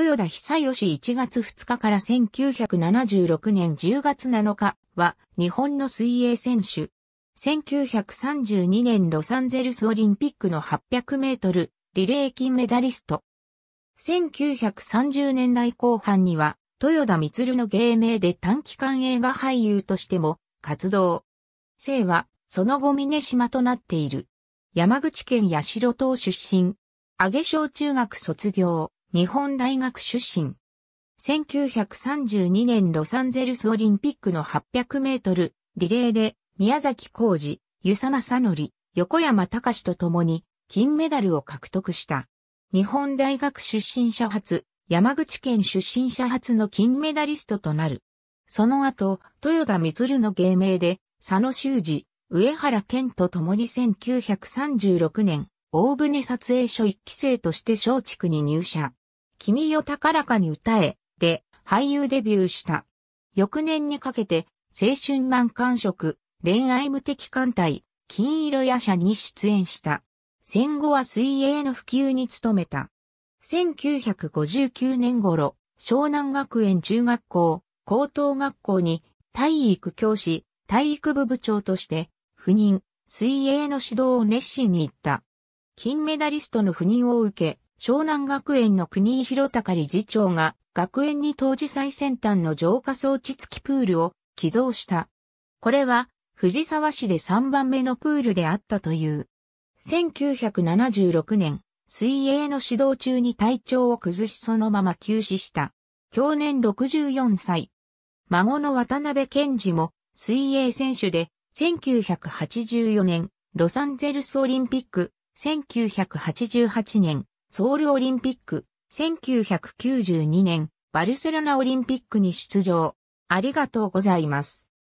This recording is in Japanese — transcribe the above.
豊田久義1月2日から1976年10月7日は日本の水泳選手。1932年ロサンゼルスオリンピックの800メートルリレー金メダリスト。1930年代後半には豊田光の芸名で短期間映画俳優としても活動。生はその後峰島となっている。山口県八代島出身。上げ小中学卒業。日本大学出身。1932年ロサンゼルスオリンピックの800メートルリレーで宮崎浩二、湯佐正則、横山隆と共に金メダルを獲得した。日本大学出身者初、山口県出身者初の金メダリストとなる。その後、豊田光の芸名で、佐野修二、上原健と共に1936年、大船撮影所一期生として松竹に入社。君よ高らかに歌え、で、俳優デビューした。翌年にかけて、青春満感色、恋愛無敵艦隊、金色夜叉に出演した。戦後は水泳の普及に努めた。1959年頃、湘南学園中学校、高等学校に体育教師、体育部部長として、赴任、水泳の指導を熱心に行った。金メダリストの赴任を受け、湘南学園の国井弘隆理事長が、学園に当時最先端の浄化装置付きプールを寄贈した。これは、藤沢市で3番目のプールであったという。1976年、水泳の指導中に体調を崩しそのまま休止した。去年64歳。孫の渡辺健二も水泳選手で、1984年、ロサンゼルスオリンピック、1988年、ソウルオリンピック、1992年、バルセロナオリンピックに出場。ありがとうございます。